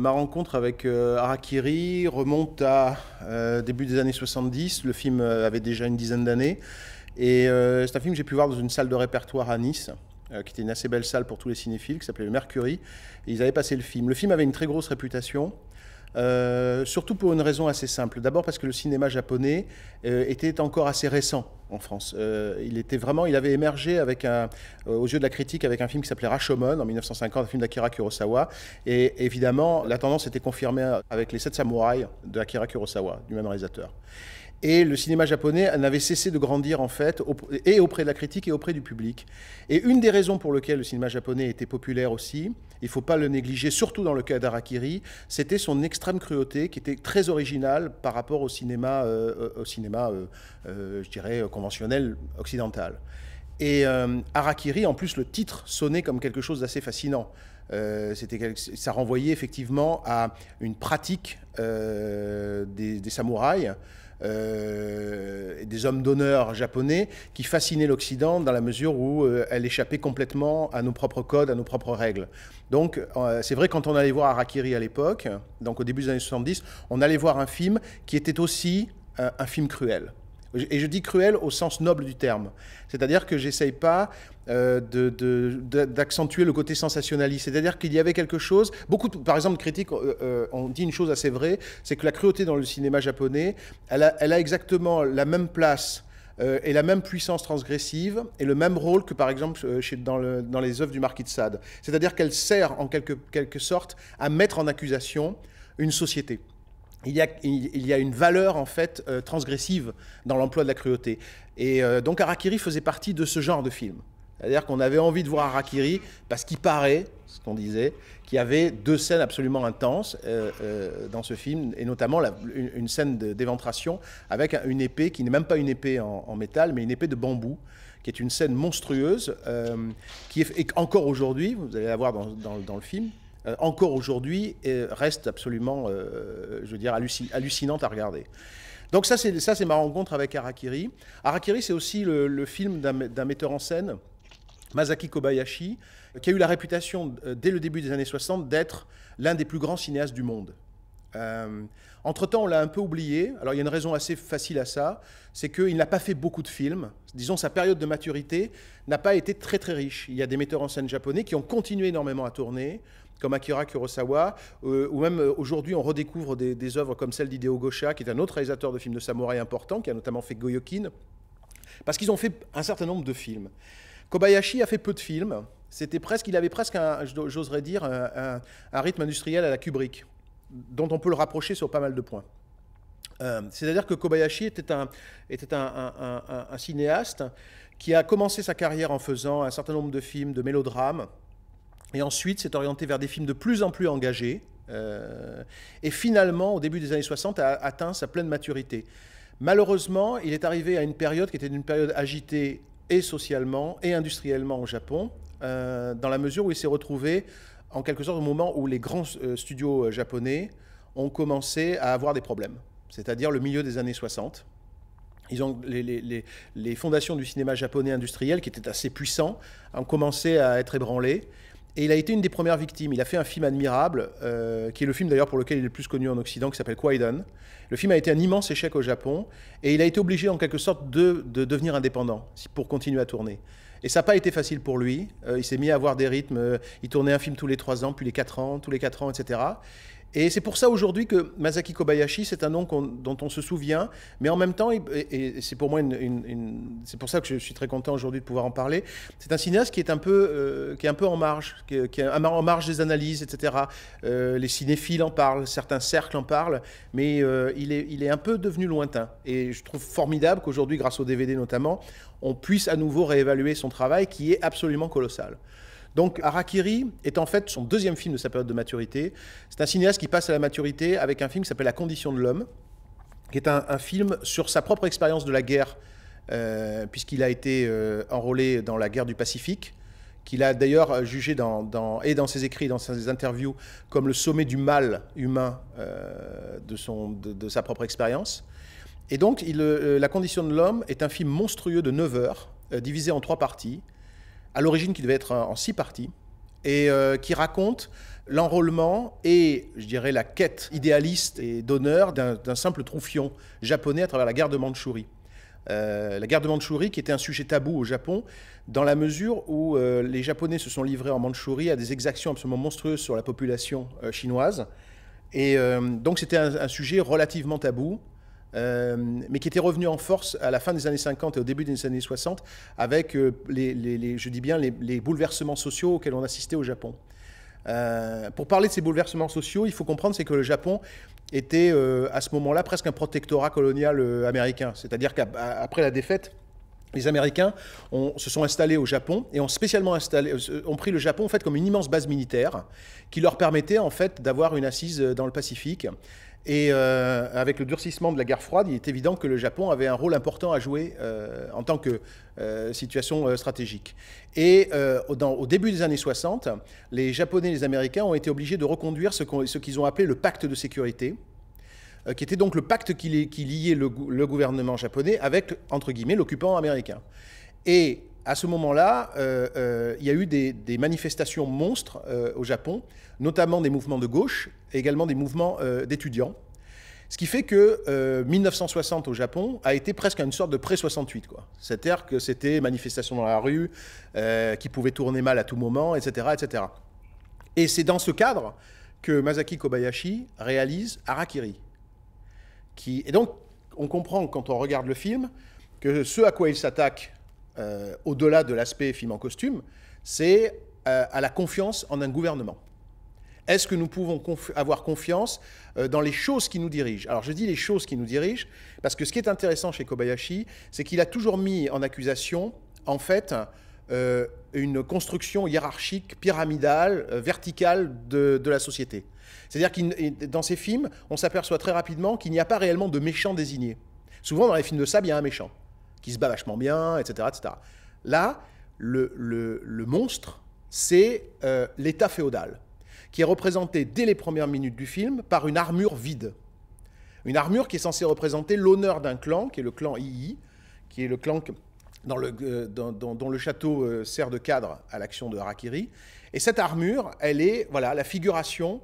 Ma rencontre avec euh, Arakiri remonte à euh, début des années 70. Le film euh, avait déjà une dizaine d'années. Et c'est un film que j'ai pu voir dans une salle de répertoire à Nice, qui était une assez belle salle pour tous les cinéphiles, qui s'appelait le Mercury. ils avaient passé le film. Le film avait une très grosse réputation. Euh, surtout pour une raison assez simple. D'abord parce que le cinéma japonais euh, était encore assez récent en France. Euh, il était vraiment, il avait émergé avec aux yeux de la critique avec un film qui s'appelait Rashomon en 1950, un film d'Akira Kurosawa. Et évidemment, la tendance était confirmée avec Les Sept Samouraïs d'Akira Kurosawa, du même réalisateur. Et le cinéma japonais n'avait cessé de grandir en fait, et auprès de la critique et auprès du public. Et une des raisons pour lesquelles le cinéma japonais était populaire aussi, il ne faut pas le négliger, surtout dans le cas d'Arakiri, c'était son extrême cruauté qui était très originale par rapport au cinéma, euh, euh, au cinéma euh, je dirais, conventionnel occidental. Et Arakiri, en plus, le titre sonnait comme quelque chose d'assez fascinant. Euh, ça renvoyait effectivement à une pratique des, des, samouraïs euh, des hommes d'honneur japonais qui fascinaient l'Occident dans la mesure où euh, elle échappait complètement à nos propres codes, à nos propres règles. Donc euh, c'est vrai quand on allait voir Harakiri à l'époque, donc au début des années 70, on allait voir un film qui était aussi un film cruel et je dis cruel au sens noble du terme. C'est-à-dire que j'essaye pas euh, d'accentuer le côté sensationnaliste. C'est-à-dire qu'il y avait quelque chose. Beaucoup, par exemple, de critiques euh, euh, ont dit une chose assez vraie c'est que la cruauté dans le cinéma japonais, elle a, exactement la même place et la même puissance transgressive et le même rôle que par exemple dans, les œuvres du marquis de Sade. C'est-à-dire qu'elle sert en quelque sorte à mettre en accusation une société il y, a, une valeur en fait euh, transgressive dans l'emploi de la cruauté. Et euh, donc Arakiri faisait partie de ce genre de film. C'est-à-dire qu'on avait envie de voir Arakiri parce qu'il paraît, ce qu'on disait, qu'il y avait deux scènes absolument intenses euh, dans ce film, et notamment une, scène d'éventration avec une épée qui n'est même pas une épée en, métal, mais une épée de bambou qui est une scène monstrueuse, qui est encore aujourd'hui, vous allez la voir dans le film, euh, encore aujourd'hui, euh, reste absolument, euh, je veux dire, hallucinante à regarder. Donc ça, c'est ça, c'est ma rencontre avec Arakiri. Arakiri, c'est aussi le, film d'un metteur en scène, Masaki Kobayashi, qui a eu la réputation dès le début des années 60 d'être l'un des plus grands cinéastes du monde. Entre-temps, on l'a un peu oublié. Alors, il y a une raison assez facile à ça, c'est qu'il n'a pas fait beaucoup de films. Disons, sa période de maturité n'a pas été très très riche. Il y a des metteurs en scène japonais qui ont continué énormément à tourner, comme Akira Kurosawa, euh, ou même euh, aujourd'hui on redécouvre des, œuvres comme celle d'Hideo Gosha, qui est un autre réalisateur de films de samouraï important, qui a notamment fait Goyokin, parce qu'ils ont fait un certain nombre de films. Kobayashi a fait peu de films, c'était presque, il avait presque, j'oserais dire, un, rythme industriel à la Kubrick, dont on peut le rapprocher sur pas mal de points. Euh, c'est-à-dire que Kobayashi était, un, était un cinéaste qui a commencé sa carrière en faisant un certain nombre de films de mélodrames, et ensuite, s'est orienté vers des films de plus en plus engagés. Euh, et finalement, au début des années 60, a atteint sa pleine maturité. Malheureusement, il est arrivé à une période qui était une période agitée et socialement et industriellement au Japon, euh, dans la mesure où il s'est retrouvé en quelque sorte au moment où les grands euh, studios japonais ont commencé à avoir des problèmes, c'est-à-dire le milieu des années 60. Ils ont, les, les, les, fondations du cinéma japonais industriel, qui étaient assez puissants, ont commencé à être ébranlées. Et il a été une des premières victimes. Il a fait un film admirable, euh, qui est le film d'ailleurs pour lequel il est le plus connu en Occident, qui s'appelle Quaidon. Le film a été un immense échec au Japon, et il a été obligé en quelque sorte de, devenir indépendant pour continuer à tourner. Et ça n'a pas été facile pour lui. Euh, il s'est mis à avoir des rythmes. Euh, il tournait un film tous les trois ans, puis les quatre ans, tous les quatre ans, etc. Et c'est pour ça aujourd'hui que Masaki Kobayashi, c'est un nom dont on se souvient, mais en même temps, et, c'est pour moi c'est pour ça que je suis très content aujourd'hui de pouvoir en parler. C'est un cinéaste qui est un peu, euh, qui est un peu en marge, qui, est en marge des analyses, etc. Euh, les cinéphiles en parlent, certains cercles en parlent, mais euh, il est, il est un peu devenu lointain. Et je trouve formidable qu'aujourd'hui, grâce au DVD notamment, on puisse à nouveau réévaluer son travail qui est absolument colossal. Donc Harakiri est en fait son deuxième film de sa période de maturité. C'est un cinéaste qui passe à la maturité avec un film qui s'appelle La condition de l'homme, qui est un, film sur sa propre expérience de la guerre, euh, puisqu'il a été euh, enrôlé dans la guerre du Pacifique qu'il a d'ailleurs euh, jugé et dans ses écrits, dans ses interviews, comme le sommet du mal humain de, de, sa propre expérience. Et donc, La condition de l'homme est un film monstrueux de 9 heures, divisé en trois parties à l'origine qui devait être euh, en six parties, et euh, qui raconte l'enrôlement et, je dirais, la quête idéaliste et d'honneur d'un simple troufion japonais à travers la guerre de Mandchourie. Euh, la guerre de Mandchourie, qui était un sujet tabou au Japon, dans la mesure où les Japonais se sont livrés en Mandchourie à des exactions absolument monstrueuses sur la population chinoise. Et donc c'était un, sujet relativement tabou. Euh, mais qui était revenu en force à la fin des années 50 et au début des années 60 avec euh, les, je dis bien les, bouleversements sociaux auxquels on assistait au Japon. Euh, pour parler de ces bouleversements sociaux, il faut comprendre c'est que le Japon était à ce moment-là presque un protectorat colonial américain, c'est-à-dire qu'après la défaite, les Américains se sont installés au Japon et ont spécialement installé, ont pris le Japon fait comme une immense base militaire qui leur permettait en fait d'avoir une assise dans le Pacifique et euh, avec le durcissement de la guerre froide, il est évident que le Japon avait un rôle important à jouer euh, en tant que euh, situation stratégique. Et au début des années 60, les Japonais et les Américains ont été obligés de reconduire ce qu'ils ont appelé le pacte de sécurité, qui était donc le pacte qui, liait le, le, gouvernement japonais avec, entre guillemets, l'occupant américain. Et à ce moment-là, euh, euh, il y a eu des, manifestations monstres euh, au Japon, notamment des mouvements de gauche et également des mouvements d'étudiants. Ce qui fait que 1960 au Japon a été presque une sorte de pré-68. C'est-à-dire que c'était manifestation dans la rue, qui pouvait tourner mal à tout moment, etc. etc. Et c'est dans ce cadre que Masaki Kobayashi réalise Harakiri. Et donc, on comprend quand on regarde le film que ce à quoi il s'attaque euh, au-delà de l'aspect film en costume, c'est euh, à la confiance en un gouvernement. Est-ce que nous pouvons avoir confiance euh, dans les choses qui nous dirigent Alors je dis les choses qui nous dirigent, parce que ce qui est intéressant chez Kobayashi, c'est qu'il a toujours mis en accusation, en fait, une construction hiérarchique, pyramidale, verticale de, la société. C'est-à-dire que dans ses films, on s'aperçoit très rapidement qu'il n'y a pas réellement de méchant désigné. Souvent, dans les films de sable, il y a un méchant qui se bat vachement bien, etc. Là, le, monstre, c'est euh, l'État féodal, qui est représenté dès les premières minutes du film par une armure vide. Une armure qui est censée représenter l'honneur d'un clan, qui est le clan II, qui est le clan euh, dont le château euh, sert de cadre à l'action de rakiri Et cette armure, elle est voilà, la figuration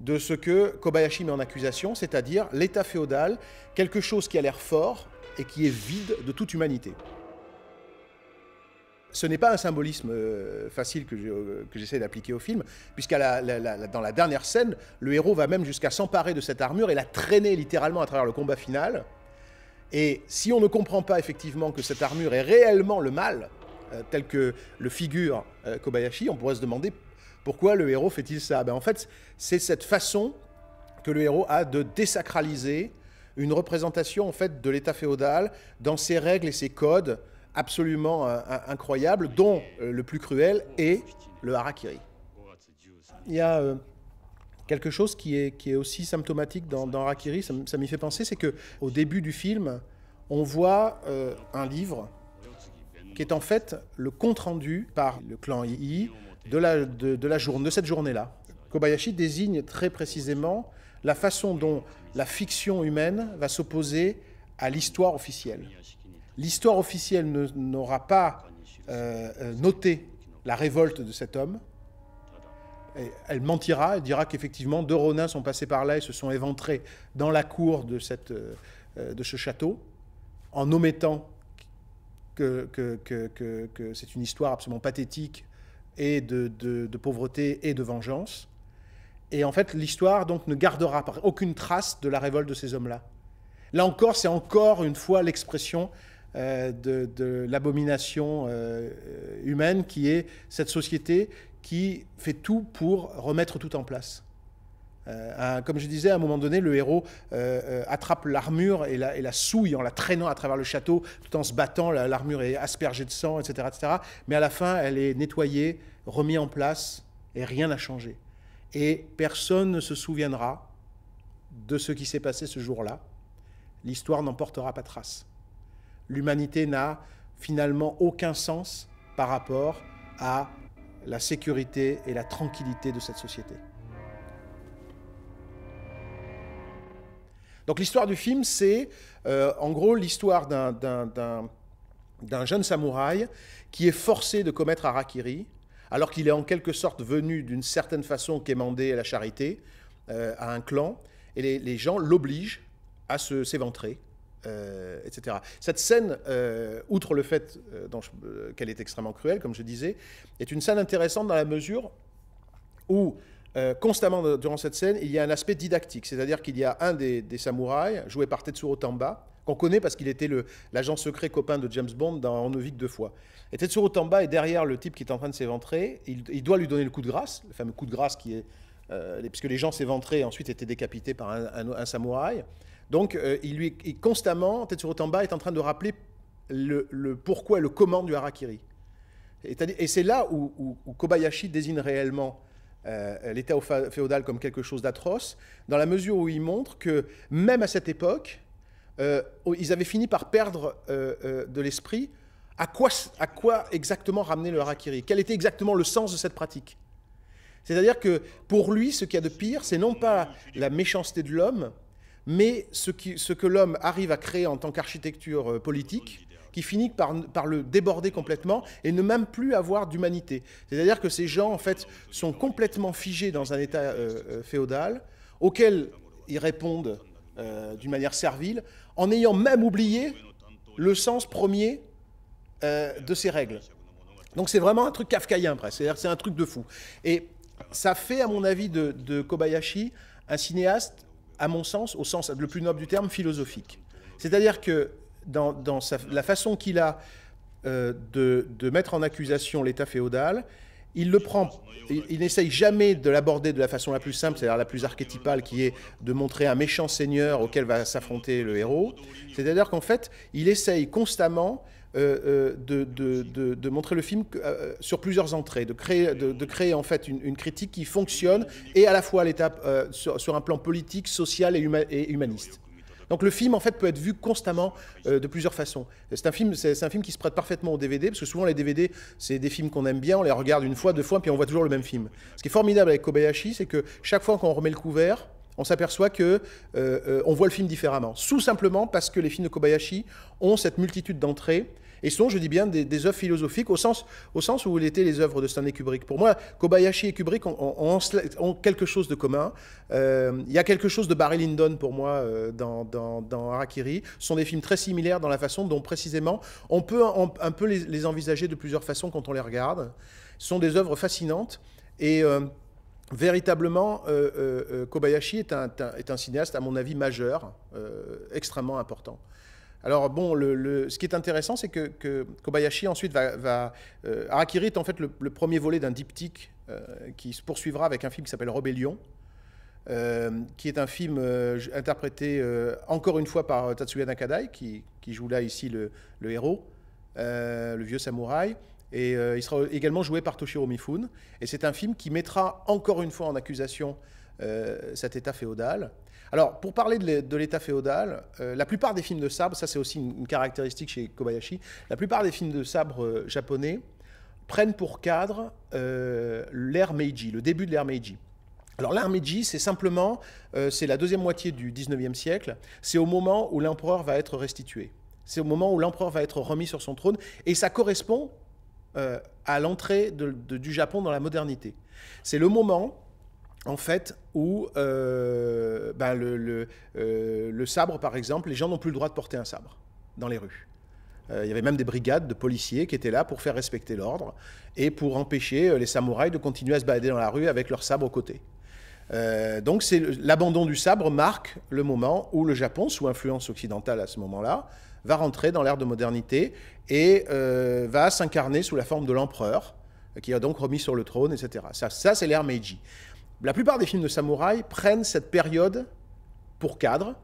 de ce que Kobayashi met en accusation, c'est-à-dire l'État féodal, quelque chose qui a l'air fort, et qui est vide de toute humanité. Ce n'est pas un symbolisme euh, facile euh, que j'essaie d'appliquer au film, puisqu'à la, dans la dernière scène, le héros va même jusqu'à s'emparer de cette armure et la traîner littéralement à travers le combat final. Et si on ne comprend pas effectivement que cette armure est réellement le mal, euh, tel que le figure Kobayashi, on pourrait se demander pourquoi le héros fait-il ça ben, En fait, c'est cette façon que le héros a de désacraliser une représentation en fait de l'État féodal dans ses règles et ses codes absolument euh, incroyables, dont euh, le plus cruel est le harakiri. Il y a euh, quelque chose qui est, qui est aussi symptomatique dans, Harakiri, ça m'y fait penser, c'est que au début du film, on voit un livre qui est en fait le compte-rendu par le clan II de la, de, journée, de cette journée-là. Kobayashi désigne très précisément la façon dont la fiction humaine va s'opposer à l'histoire officielle. L'histoire officielle n'aura pas euh, euh, noté la révolte de cet homme. elle mentira, elle dira qu'effectivement deux ronins sont passés par là et se sont éventrés dans la cour de, cette, euh, de ce château, en omettant que, que, c'est une histoire absolument pathétique et de pauvreté et de vengeance. Et en fait, l'histoire donc ne gardera aucune trace de la révolte de ces hommes-là. Là encore, c'est encore une fois l'expression euh, de, l'abomination euh, humaine qui est cette société qui fait tout pour remettre tout en place. Euh, comme je disais, à un moment donné, le héros attrape l'armure et la, et la, souille en la traînant à travers le château, tout en se battant, l'armure est aspergée de sang, etc., etc. Mais à la fin, elle est nettoyée, remise en place, et rien n'a changé et personne ne se souviendra de ce qui s'est passé ce jour-là. L'histoire n'en portera pas trace. L'humanité n'a finalement aucun sens par rapport à la sécurité et la tranquillité de cette société. Donc l'histoire du film, c'est euh, en gros l'histoire d'un jeune samouraï qui est forcé de commettre harakiri alors qu'il est en quelque sorte venu d'une certaine façon quémander à la charité, euh, à un clan, et les, gens l'obligent à se s'éventrer, euh, etc. Cette scène, euh, outre le fait qu'elle est extrêmement cruelle, comme je disais, est une scène intéressante dans la mesure où constamment durant cette scène, il y a un aspect didactique, c'est-à-dire qu'il y a un des, samouraïs, joué par Tetsuro Tamba, qu'on connaît parce qu'il était l'agent secret copain de James Bond dans On ne deux fois. Et Tetsuro Tamba est derrière le type qui est en train de s'éventrer. Il, doit lui donner le coup de grâce, le fameux coup de grâce qui est. Euh, puisque les gens s'éventraient et ensuite étaient décapités par un, samouraï. Donc, euh, il lui est constamment, Tetsuro Tamba est en train de rappeler le, pourquoi et le comment du harakiri. Et, c'est là où, Kobayashi désigne réellement euh, l'État féodal comme quelque chose d'atroce, dans la mesure où il montre que même à cette époque, ils avaient fini par perdre de l'esprit à quoi, à quoi exactement ramener le harakiri Quel était exactement le sens de cette pratique C'est-à-dire que pour lui, ce qu'il y a de pire, c'est non pas la méchanceté de l'homme, mais ce, qui, ce que l'homme arrive à créer en tant qu'architecture euh, politique, qui finit par, par, le déborder complètement et ne même plus avoir d'humanité. C'est-à-dire que ces gens, en fait, sont complètement figés dans un État euh, euh, féodal auquel ils répondent d'une manière servile, en ayant même oublié le sens premier euh, de ces règles. Donc c'est vraiment un truc kafkaïen presque, c'est-à-dire c'est un truc de fou. Et ça fait, à mon avis, de, Kobayashi un cinéaste, à mon sens, au sens le plus noble du terme, philosophique. C'est-à-dire que dans, la façon qu'il a euh, de, mettre en accusation l'État féodal, il le prend, il, il n'essaye jamais de l'aborder de la façon la plus simple, c'est-à-dire la plus archétypale, qui est de montrer un méchant seigneur auquel va s'affronter le héros. C'est-à-dire qu'en fait, il essaye constamment euh, euh, de, montrer le film euh, sur plusieurs entrées, de créer, de, créer en fait une, critique qui fonctionne et à la fois à l'étape sur, un plan politique, social et, humaniste. Donc le film, en fait, peut être vu constamment de plusieurs façons. C'est un, film, c'est, un film qui se prête parfaitement au DVD, parce que souvent les DVD, c'est des films qu'on aime bien, on les regarde une fois, deux fois, puis on voit toujours le même film. Ce qui est formidable avec Kobayashi, c'est que chaque fois qu'on remet le couvert, on s'aperçoit que on voit le film différemment. Tout simplement parce que les films de Kobayashi ont cette multitude d'entrées et sont, je dis bien, des, œuvres philosophiques au sens, au sens où étaient les œuvres de Stanley Kubrick. Pour moi, Kobayashi et Kubrick ont, quelque chose de commun. Euh, il y a quelque chose de Barry Lyndon pour moi euh, dans, Harakiri. Ce sont des films très similaires dans la façon dont précisément on peut un, peu les, envisager de plusieurs façons quand on les regarde. Ce sont des œuvres fascinantes et euh, véritablement, Kobayashi est un, cinéaste, à mon avis, majeur, extrêmement important. Alors bon, ce qui est intéressant, c'est que, Kobayashi ensuite va... va euh, est en fait le, premier volet d'un diptyque euh, qui se poursuivra avec un film qui s'appelle Rebellion, euh, qui est un film interprété encore une fois par Tatsuya Nakadai, qui, qui joue là ici le, héros, le vieux samouraï. Et il sera également joué par Toshiro Mifune. Et c'est un film qui mettra encore une fois en accusation cet état féodal, alors, pour parler de l'État féodal, euh, la plupart des films de sabre, ça c'est aussi une, caractéristique chez Kobayashi, la plupart des films de sabre euh, japonais prennent pour cadre euh, l'ère Meiji, le début de l'ère Meiji. Alors l'ère Meiji, c'est simplement, c'est la deuxième moitié du 19e siècle, c'est au moment où l'empereur va être restitué. C'est au moment où l'empereur va être remis sur son trône, et ça correspond à l'entrée du Japon dans la modernité. C'est le moment en fait, où euh, bah, le, euh, le, sabre, par exemple, les gens n'ont plus le droit de porter un sabre dans les rues. Euh, il y avait même des brigades de policiers qui étaient là pour faire respecter l'ordre et pour empêcher les samouraïs de continuer à se balader dans la rue avec leur sabre au côté. donc c'est l'abandon du sabre marque le moment où le Japon, sous influence occidentale à ce moment-là, va rentrer dans l'ère de modernité et va s'incarner sous la forme de l'empereur, qui a donc remis sur le trône, etc. Ça, ça c'est l'ère Meiji. La plupart des films de samouraï prennent cette période pour cadre,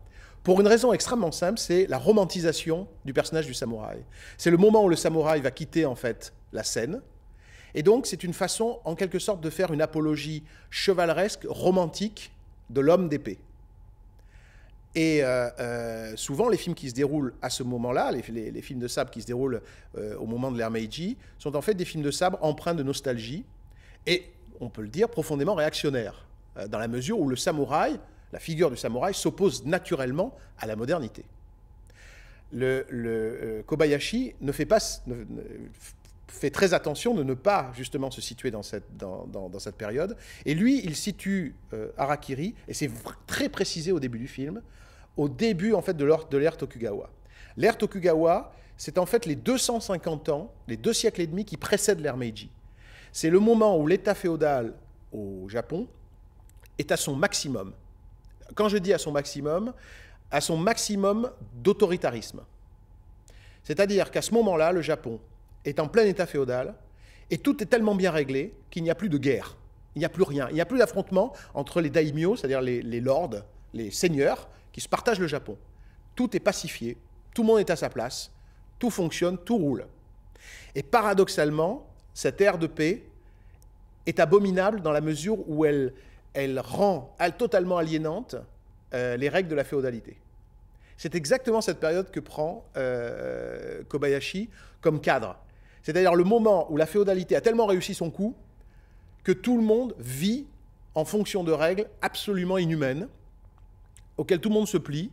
pour une raison extrêmement simple, c'est la romantisation du personnage du samouraï. C'est le moment où le samouraï va quitter en fait la scène, et donc c'est une façon en quelque sorte de faire une apologie chevaleresque, romantique de l'homme d'épée. Et euh, euh, souvent, les films qui se déroulent à ce moment-là, les, films de sabre qui se déroulent euh, au moment de l'ère Meiji, sont en fait des films de sabre empreints de nostalgie. Et on peut le dire, profondément réactionnaire, euh, dans la mesure où le samouraï, la figure du samouraï, s'oppose naturellement à la modernité. Le, euh, Kobayashi ne fait pas, fait très attention de ne pas justement se situer dans cette, période. Et lui, il situe euh, Arakiri et c'est très précisé au début du film, au début en fait de l'ère Tokugawa. L'ère Tokugawa, c'est en fait les 250 ans, les deux siècles et demi qui précèdent l'ère Meiji. C'est le moment où l'État féodal au Japon est à son maximum. Quand je dis à son maximum, à son maximum d'autoritarisme. C'est-à-dire qu'à ce moment-là, le Japon est en plein État féodal et tout est tellement bien réglé qu'il n'y a plus de guerre. Il n'y a plus rien. Il n'y a plus d'affrontement entre les daimyo, c'est-à-dire les, les lords, les seigneurs, qui se partagent le Japon. Tout est pacifié, tout le monde est à sa place, tout fonctionne, tout roule. Et paradoxalement, cette ère de paix est abominable dans la mesure où elle, rend totalement aliénante euh, les règles de la féodalité. C'est exactement cette période que prend euh, Kobayashi comme cadre. cest d'ailleurs le moment où la féodalité a tellement réussi son coup que tout le monde vit en fonction de règles absolument inhumaines, auxquelles tout le monde se plie,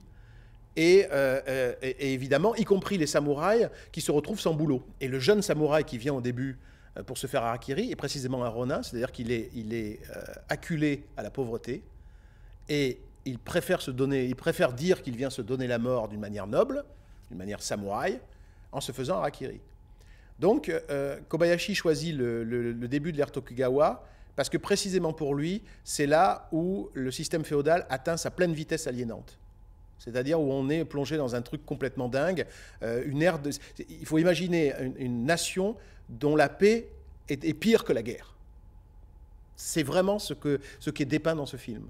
et euh, évidemment, y compris les samouraïs qui se retrouvent sans boulot. Et le jeune samouraï qui vient au début euh, pour se faire harakiri, et précisément un ronin, c'est-à-dire qu'il est, il est euh, acculé à la pauvreté, et il préfère, se donner, il préfère dire qu'il vient se donner la mort d'une manière noble, d'une manière samouraï, en se faisant harakiri. Donc euh, Kobayashi choisit le début de l'ère Tokugawa, parce que précisément pour lui, c'est là où le système féodal atteint sa pleine vitesse aliénante. C'est-à-dire où on est plongé dans un truc complètement dingue, euh, une ère de. Il faut imaginer une, nation dont la paix est, pire que la guerre. C'est vraiment ce, que, ce qui est dépeint dans ce film.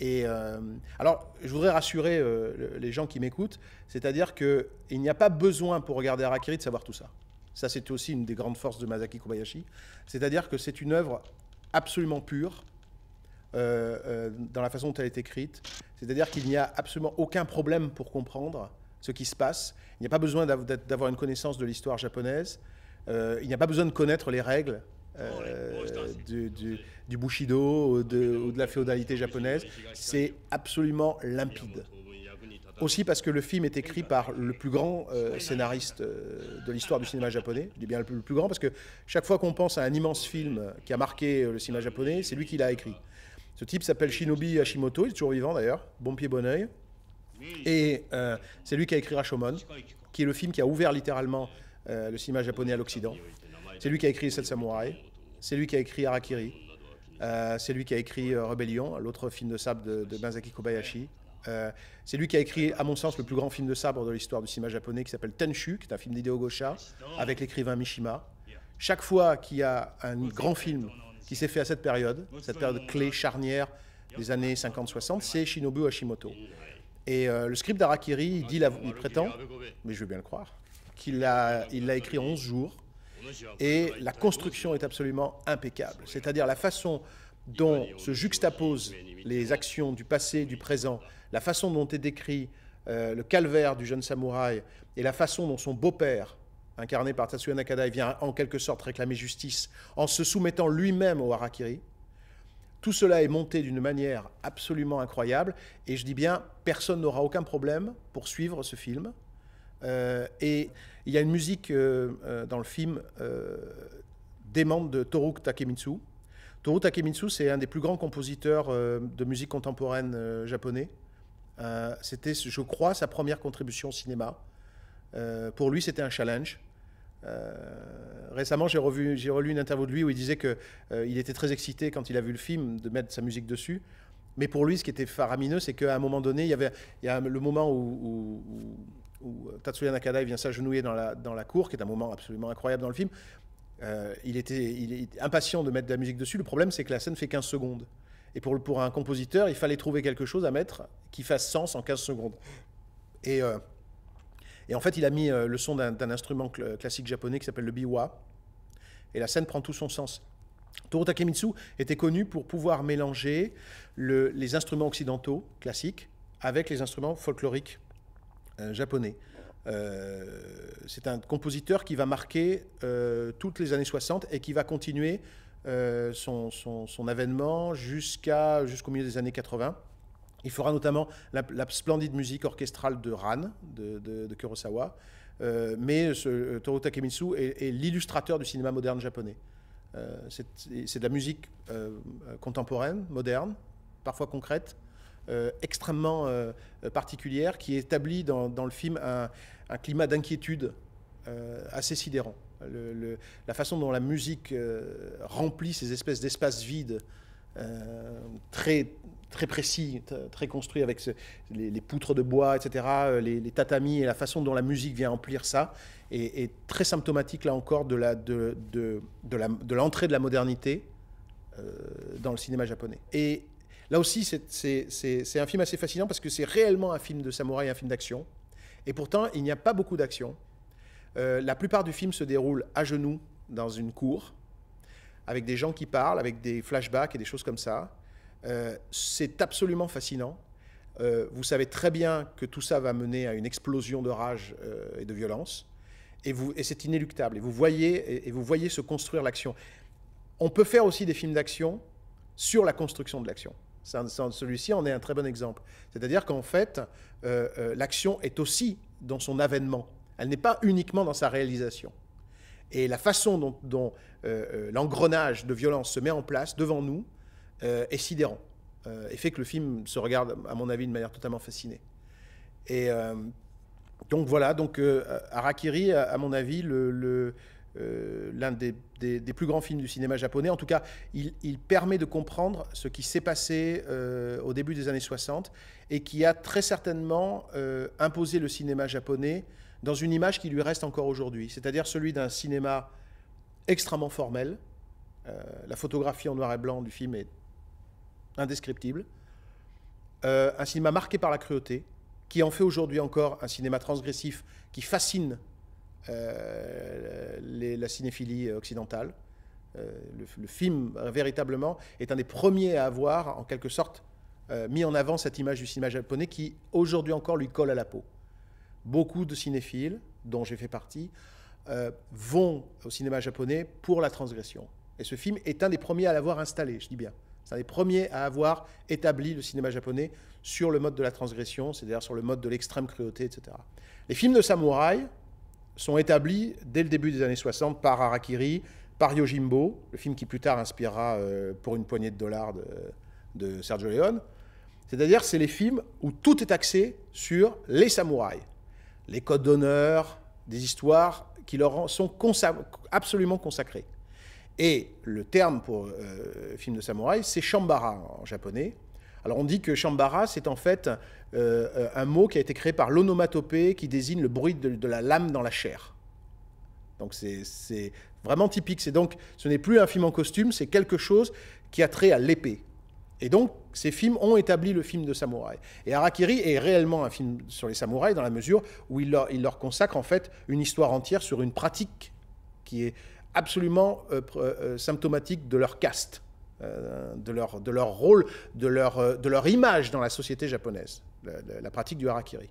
Et euh, alors, je voudrais rassurer euh, les gens qui m'écoutent, c'est-à-dire qu'il n'y a pas besoin pour regarder Harakiri de savoir tout ça. Ça, c'est aussi une des grandes forces de Masaki Kobayashi. C'est-à-dire que c'est une œuvre absolument pure, euh, euh, dans la façon dont elle est écrite. C'est-à-dire qu'il n'y a absolument aucun problème pour comprendre ce qui se passe. Il n'y a pas besoin d'avoir une connaissance de l'histoire japonaise. Euh, il n'y a pas besoin de connaître les règles du, Bushido ou de, de la féodalité japonaise. C'est absolument limpide. Aussi parce que le film est écrit par le plus grand scénariste de l'histoire du cinéma japonais. Je dis bien le plus grand parce que chaque fois qu'on pense à un immense film qui a marqué le cinéma japonais, c'est lui qui l'a écrit. Ce type s'appelle Shinobi Hashimoto, il est toujours vivant d'ailleurs, bon pied, bon oeil. Et euh, c'est lui qui a écrit Rashomon, qui est le film qui a ouvert littéralement euh, le cinéma japonais à l'Occident. C'est lui qui a écrit Sept samouraï, c'est lui qui a écrit Harakiri, euh, c'est lui qui a écrit Rebellion, l'autre film de sabre de, de Kobayashi. c'est lui qui a écrit, à mon sens, le plus grand film de sabre de l'histoire du cinéma japonais, qui s'appelle Tenshu, qui est un film d'Hideo Gosha, avec l'écrivain Mishima. Chaque fois qu'il y a un grand film qui s'est fait à cette période, cette période clé charnière des années 50-60, c'est Shinobu Hashimoto. Et euh, le script d'Arakiri, il, ah, il, prétend, mais je veux bien le croire, qu'il l'a il a écrit en 11 jours. Et la construction est absolument impeccable. C'est-à-dire la façon dont se juxtaposent les actions du passé, du présent, la façon dont est décrit euh, le calvaire du jeune samouraï et la façon dont son beau-père incarné par Tatsuya Nakada, il vient en quelque sorte réclamer justice en se soumettant lui-même au harakiri. Tout cela est monté d'une manière absolument incroyable, et je dis bien, personne n'aura aucun problème pour suivre ce film. Euh, et il y a une musique euh, euh, dans le film euh, de Toru Takemitsu. Toru Takemitsu, c'est un des plus grands compositeurs de musique contemporaine japonais. C'était, je crois, sa première contribution au cinéma. pour lui, c'était un challenge. Euh, récemment, j'ai revu, j'ai relu une interview de lui où il disait que euh, il était très excité quand il a vu le film de mettre sa musique dessus. Mais pour lui, ce qui était faramineux, c'est qu'à un moment donné, il y avait a le moment où, où, où Tatsuya Nakada vient s'agenouiller dans la, dans la cour, qui est un moment absolument incroyable dans le film. Euh, il, était, il impatient de mettre de la musique dessus. Le problème, c'est que la scène fait 15 secondes. Et pour, pour un compositeur, il fallait trouver quelque chose à mettre qui fasse sens en 15 secondes. Et et en fait, il a mis euh, le son d'un instrument classique japonais qui s'appelle le biwa. Et la scène prend tout son sens. Toru Takemitsu était connu pour pouvoir mélanger les instruments occidentaux classiques avec les instruments folkloriques euh, japonais. Euh, c'est un compositeur qui va marquer toutes les années 60 et qui va continuer son, avènement jusqu'au milieu des années 80. Il fera notamment la, splendide musique orchestrale de Ran, de, Kurosawa. Euh, mais euh, Toru Takemitsu est, l'illustrateur du cinéma moderne japonais. Euh, c'est de la musique contemporaine, moderne, parfois concrète, extrêmement particulière, qui établit dans, le film un, climat d'inquiétude assez sidérant. la façon dont la musique remplit ces espèces d'espaces vides euh, très très précis, très construit avec les, poutres de bois, etc., euh, les, tatamis et la façon dont la musique vient remplir ça, est, très symptomatique là encore de l'entrée de, de, la, de, la modernité euh, dans le cinéma japonais. Et là aussi, c'est un film assez fascinant parce que c'est réellement un film de samouraï, un film d'action. Et pourtant, il n'y a pas beaucoup d'action. la plupart du film se déroule à genoux dans une cour avec des gens qui parlent, avec des flashbacks et des choses comme ça. Euh, c'est absolument fascinant. Euh, vous savez très bien que tout ça va mener à une explosion de rage euh, et de violence. Et, c'est inéluctable. Et vous voyez, et, et vous voyez se construire l'action. On peut faire aussi des films d'action sur la construction de l'action. Celui-ci en est un très bon exemple. C'est-à-dire qu'en fait, l'action est aussi dans son avènement. Elle n'est pas uniquement dans sa réalisation. Et la façon dont, euh, euh, l'engrenage de violence se met en place devant nous euh, est sidérant. et fait que le film se regarde, à mon avis, de manière totalement fascinée. Et donc voilà, donc Harakiri, à, mon avis, l'un des, plus grands films du cinéma japonais. En tout cas, il, permet de comprendre ce qui s'est passé au début des années 60 et qui a très certainement imposé le cinéma japonais dans une image qui lui reste encore aujourd'hui, c'est-à-dire celui d'un cinéma extrêmement formel. Euh, la photographie en noir et blanc du film est indescriptible. Euh, un cinéma marqué par la cruauté, qui en fait aujourd'hui encore un cinéma transgressif qui fascine euh, la cinéphilie occidentale. le, film, véritablement, est un des premiers à avoir, en quelque sorte, mis en avant cette image du cinéma japonais qui, aujourd'hui encore, lui colle à la peau beaucoup de cinéphiles, dont j'ai fait partie, euh, vont au cinéma japonais pour la transgression. Et ce film est un des premiers à l'avoir installé, je dis bien. C'est un des premiers à avoir établi le cinéma japonais sur le mode de la transgression, c'est-à-dire sur le mode de l'extrême cruauté, etc. Les films de samouraï sont établis dès le début des années 60 par Harakiri, par Yojimbo, le film qui plus tard inspirera euh, Pour une poignée de dollars de, Sergio Leone. C'est-à-dire, c'est les films où tout est axé sur les samouraïs les codes d'honneur, des histoires qui leur sont absolument consacrées. Et le terme pour euh, film de samouraï, c'est shambara en japonais. Alors on dit que shambara, c'est en fait euh, euh, un mot qui a été créé par l'onomatopée qui désigne le bruit de, de, la lame dans la chair. Donc c'est vraiment typique. C'est donc ce n'est plus un film en costume, c'est quelque chose qui a trait à l'épée. Et donc, ces films ont établi le film de samouraï. Et Harakiri est réellement un film sur les samouraïs dans la mesure où il leur, il leur consacre en fait une histoire entière sur une pratique qui est absolument euh, euh, euh, symptomatique de leur caste, de, leur, de leur rôle, de leur, de leur image dans la société japonaise, la, pratique du harakiri.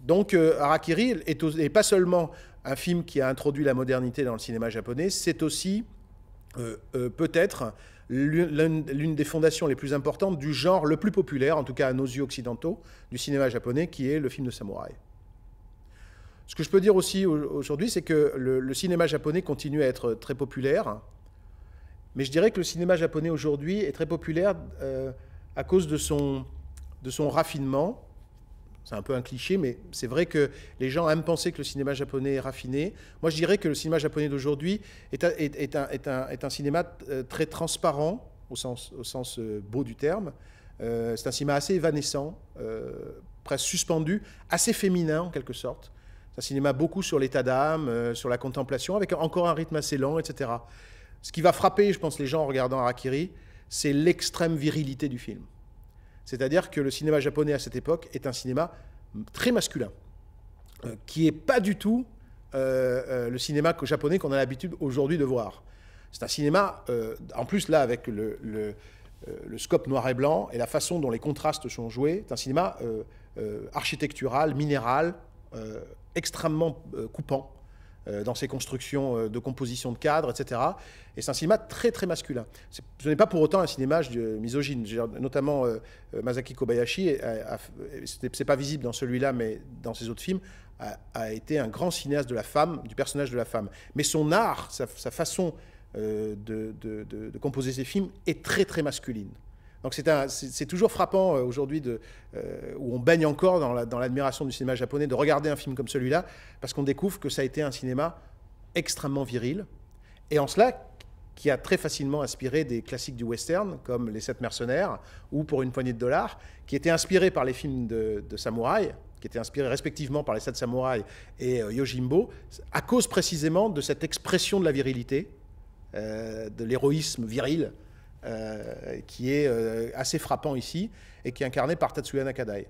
Donc Harakiri est, pas seulement un film qui a introduit la modernité dans le cinéma japonais, c'est aussi peut-être l'une des fondations les plus importantes du genre le plus populaire, en tout cas à nos yeux occidentaux, du cinéma japonais, qui est le film de samouraï. Ce que je peux dire aussi aujourd'hui, c'est que le, cinéma japonais continue à être très populaire, mais je dirais que le cinéma japonais aujourd'hui est très populaire euh, à cause de son, de son raffinement, c'est un peu un cliché, mais c'est vrai que les gens aiment penser que le cinéma japonais est raffiné. Moi, je dirais que le cinéma japonais d'aujourd'hui est, un, cinéma euh, très transparent, au sens, euh, beau du terme. Euh, c'est un cinéma assez évanescent, presque suspendu, assez féminin en quelque sorte. C'est un cinéma beaucoup sur l'état d'âme, sur la contemplation, avec encore un rythme assez lent, etc. Ce qui va frapper, je pense, les gens en regardant Harakiri, c'est l'extrême virilité du film. C'est-à-dire que le cinéma japonais à cette époque est un cinéma très masculin, euh, qui n'est pas du tout euh, euh, le cinéma japonais qu'on a l'habitude aujourd'hui de voir. C'est un cinéma, en plus là, avec le, le, scope noir et blanc et la façon dont les contrastes sont joués, c'est un cinéma architectural, minéral, extrêmement coupant. Euh, dans ses constructions euh, de composition de cadres, etc. Et c'est un cinéma très très masculin. Ce n'est pas pour autant un cinéma misogyne. Notamment euh, Masaki Kobayashi, n'est pas visible dans celui-là, mais dans ses autres films, a, été un grand cinéaste de la femme, du personnage de la femme. Mais son art, sa, façon de composer ses films est très très masculine. Donc c'est toujours frappant euh, aujourd'hui euh, où on baigne encore dans l'admiration du cinéma japonais de regarder un film comme celui-là parce qu'on découvre que ça a été un cinéma extrêmement viril et en cela qui a très facilement inspiré des classiques du western comme Les Sept Mercenaires ou Pour une poignée de dollars, qui étaient inspirés par les films de, samouraï, qui étaient inspirés respectivement par Les Sept Samouraïs et euh, Yojimbo, à cause précisément de cette expression de la virilité, de l'héroïsme viril euh, qui est euh, assez frappant ici et qui est incarné par Tatsuya Nakadai,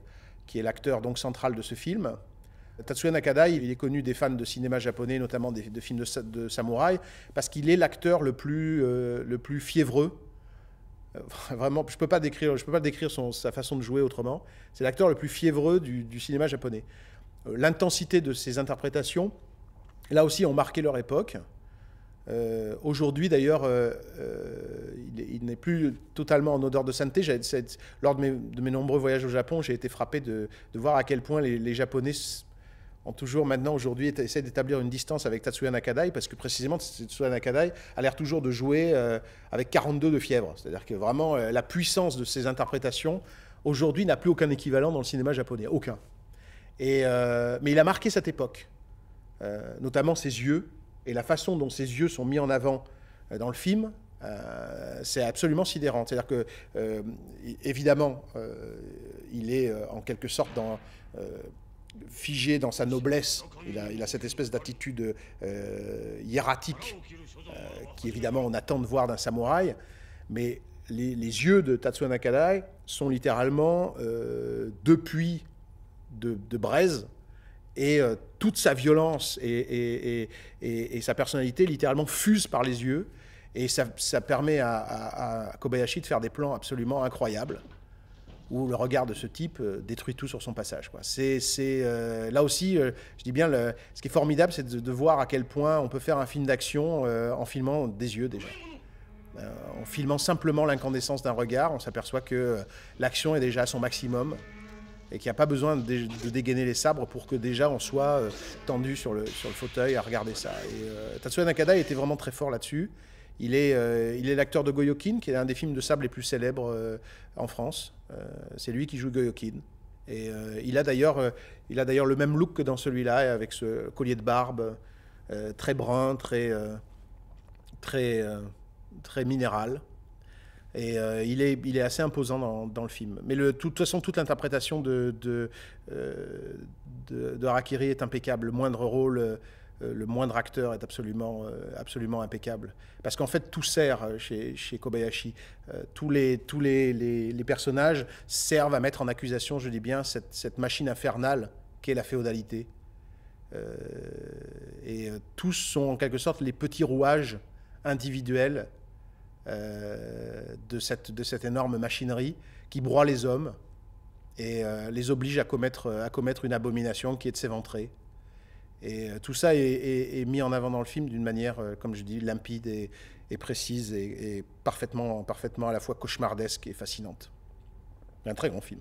qui est l'acteur donc central de ce film. Tatsuya Nakadai, il est connu des fans de cinéma japonais, notamment des, films de, samouraï, parce qu'il est l'acteur le, plus euh, le plus fiévreux. Vraiment, je ne peux pas décrire, je peux pas décrire sa façon de jouer autrement. C'est l'acteur le plus fiévreux du cinéma japonais. L'intensité de ses interprétations, là aussi, ont marqué leur époque. Euh, aujourd'hui, d'ailleurs, euh, euh, il, n'est plus totalement en odeur de sainteté. Lors de mes, nombreux voyages au Japon, j'ai été frappé de, voir à quel point les, Japonais ont toujours maintenant aujourd'hui essayé d'établir une distance avec Tatsuya Nakadai parce que précisément Tatsuya Nakadai a l'air toujours de jouer avec 42 de fièvre. C'est-à-dire que vraiment la puissance de ses interprétations aujourd'hui n'a plus aucun équivalent dans le cinéma japonais, aucun. Et, mais il a marqué cette époque, notamment ses yeux et la façon dont ses yeux sont mis en avant euh, dans le film, euh, c'est absolument sidérant. C'est-à-dire que, euh, évidemment, il est en quelque sorte dans, figé dans sa noblesse. Il a, cette espèce d'attitude hiératique qui, évidemment, on attend de voir d'un samouraï. Mais les, yeux de Tatsuo Nakadai sont littéralement, depuis de, de braise, et euh, toute sa violence et, sa personnalité littéralement fuse par les yeux. Et ça, permet à, Kobayashi de faire des plans absolument incroyables, où le regard de ce type euh, détruit tout sur son passage. C'est, euh, là aussi, je dis bien, ce qui est formidable, c'est de, voir à quel point on peut faire un film d'action en filmant des yeux déjà. en filmant simplement l'incandescence d'un regard, on s'aperçoit que l'action est déjà à son maximum et qui n'y a pas besoin de, dégainer les sabres pour que déjà on soit euh, tendu sur le, fauteuil à regarder ça. Et, euh, était vraiment très fort là-dessus. Euh, il est l'acteur de Goyokin, qui est un des films de sable les plus célèbres en France. C'est lui qui joue Goyokin. Et il a d'ailleurs le même look que dans celui-là, avec ce collier de barbe très brun, très, très minéral. Et euh, il, est, il est assez imposant dans, le film. Mais de toute façon, toute l'interprétation euh, de, de, Harakiri est impeccable. Le moindre rôle, euh, le moindre acteur est absolument, absolument impeccable. Parce qu'en fait, tout sert chez, Kobayashi. tous les, tous les, personnages servent à mettre en accusation, je dis bien, cette, cette machine infernale qu'est la féodalité. et tous sont en quelque sorte les petits rouages individuels euh, de, cette, de cette énorme machinerie qui broie les hommes et euh, les oblige à commettre, à commettre une abomination qui est de s'éventrer. Et euh, tout ça est, mis en avant dans le film d'une manière, comme je dis, limpide et, précise et, parfaitement, parfaitement à la fois cauchemardesque et fascinante. Un très grand film.